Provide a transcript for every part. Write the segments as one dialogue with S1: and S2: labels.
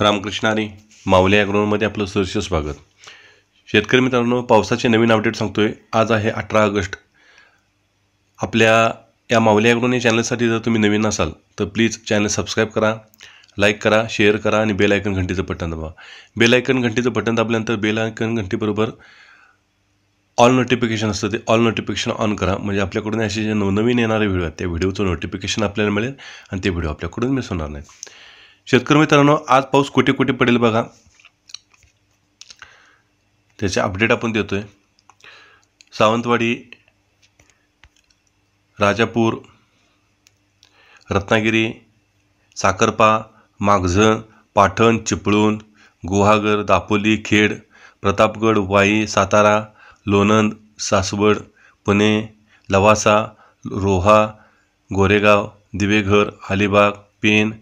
S1: रामकृष्णारी माऊली ॲग्रोनमध्ये आपलं सहर्ष स्वागत शेतकरी मित्रांनो पावसाचे नवीन अपडेट सांगतो आहे आज आहे अठरा ऑगस्ट आपल्या या माऊली ॲग्रोनी चॅनलसाठी जर तुम्ही नवीन असाल तर प्लीज चॅनल सबस्क्राईब करा लाईक करा शेअर करा आणि बेल आयकन घंटीचं बटन दाबा बेल आयकन घंटीचं बटन दाबल्यानंतर बेल आयकन घंटीबरोबर ऑल नोटिफिकेशन असतं ते ऑल नोटिफिकेशन ऑन करा म्हणजे आपल्याकडून असे जे नवनवीन येणारे व्हिडिओ आहेत त्या व्हिडिओचं नोटिफिकेशन आपल्याला मिळेल आणि ते व्हिडिओ आपल्याकडून मिस होणार नाहीत शेतकरी मित्रांनो आज पाऊस कुठे कुठे पडेल बघा त्याचे अपडेट आपण देतोय सावंतवाडी राजापूर रत्नागिरी साकरपा, मागझण पाठण चिपळूण गुहागर दापोली खेड प्रतापगड वाई सातारा लोणंद सासवड पुणे लवासा रोहा गोरेगाव दिवेघर अलिबाग पेण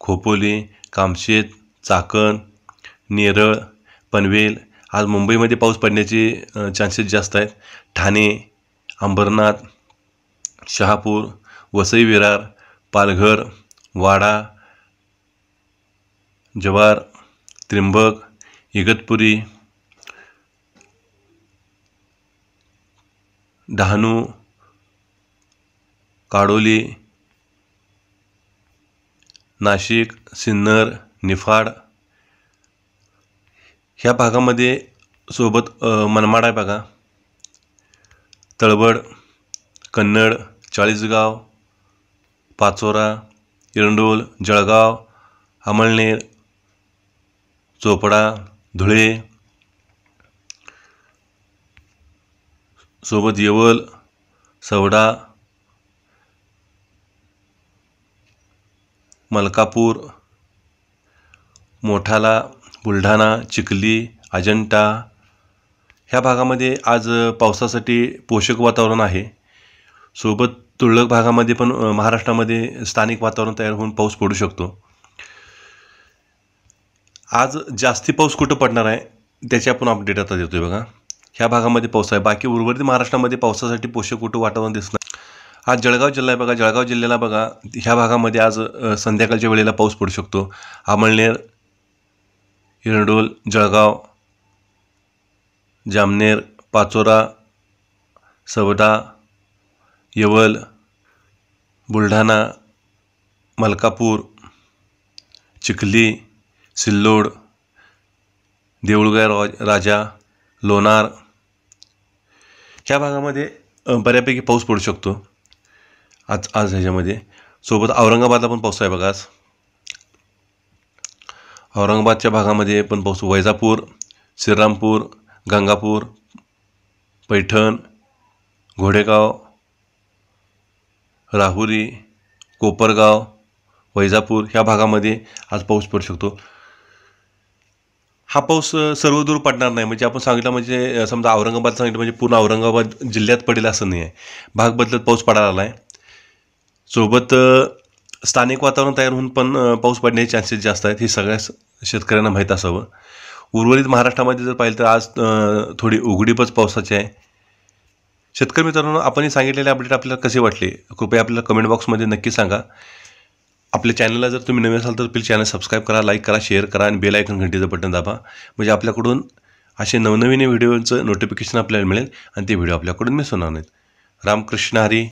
S1: खोपोली कामशेत चाकण नेरळ पनवेल आज मुंबईमध्ये पाऊस पडण्याचे चान्सेस जास्त आहेत ठाणे अंबरनाथ शहापूर वसई विरार पालघर वाडा जवार, त्रिंबक इगतपुरी डहाणू काडोली नाशिक सिन्नर निफाड ह्या भागामध्ये सोबत मनमाड आहे बघा तळबड कन्नड चाळीसगाव पाचोरा इरंडोल जळगाव अमळनेर चोपडा धुळे सोबत येवल सवडा मलकापूर मोठाला बुलढाणा चिखली अजंठा ह्या भागामध्ये आज पावसासाठी पोषक वातावरण आहे सोबत तुरळक भागामध्ये पण महाराष्ट्रामध्ये स्थानिक वातावरण तयार होऊन पाऊस पडू शकतो आज जास्ती पाऊस कुठं पडणार आहे त्याची आपण अपडेट आता देतोय बघा ह्या भागामध्ये पाऊस आहे बाकी उर्वरित महाराष्ट्रामध्ये पावसासाठी पोषक कुठं वातावरण दिसणार आज जळगाव जिल्हा आहे बघा जळगाव जिल्ह्याला बघा ह्या भागामध्ये आज संध्याकाळच्या वेळेला पाऊस पडू शकतो अमळनेर हिरडोल जळगाव जामनेर पाचोरा सवडा यवल बुलढाणा मलकापूर चिखली सिल्लोड देऊळगाव राजा लोणार ह्या भागामध्ये बऱ्यापैकी पाऊस पडू शकतो आज आज ह्याच्यामध्ये सोबत औरंगाबादला पण पाऊस आहे बघा आज औरंगाबादच्या भागामध्ये पण पाऊस वैजापूर श्रीरामपूर गंगापूर पैठण घोडेगाव राहुरी कोपरगाव वैजापूर ह्या भागामध्ये आज पाऊस पडू शकतो हा पाऊस सर्वदूर पडणार नाही म्हणजे आपण सांगितलं म्हणजे समजा औरंगाबाद सांगितलं म्हणजे पूर्ण औरंगाबाद जिल्ह्यात पडेल असं नाही आहे भाग बदलत पाऊस पडायला आला आहे सोबत स्थानिक वातावरण तयार होऊन पण पाऊस पडण्याचे चान्सेस जास्त आहेत हे सगळ्या शेतकऱ्यांना माहीत असावं उर्वरित महाराष्ट्रामध्ये जर पाहिलं तर आज थोडी उघडीपच पावसाची आहे शेतकरी मित्रांनो आपण सांगितलेले अपडेट आपल्याला कसे वाटले कृपया आपल्याला कमेंट बॉक्समध्ये नक्की सांगा आपल्या चॅनलला जर तुम्ही नवीन असाल तर प्लीज चॅनल सबस्क्राईब करा लाईक करा शेअर करा आणि बेल ऐकून घंटीचं बटन दाबा म्हणजे आपल्याकडून असे नवनवीन व्हिडिओचं नोटिफिकेशन आपल्याला मिळेल आणि ते व्हिडिओ आपल्याकडून मी सुनावणार रामकृष्ण हरी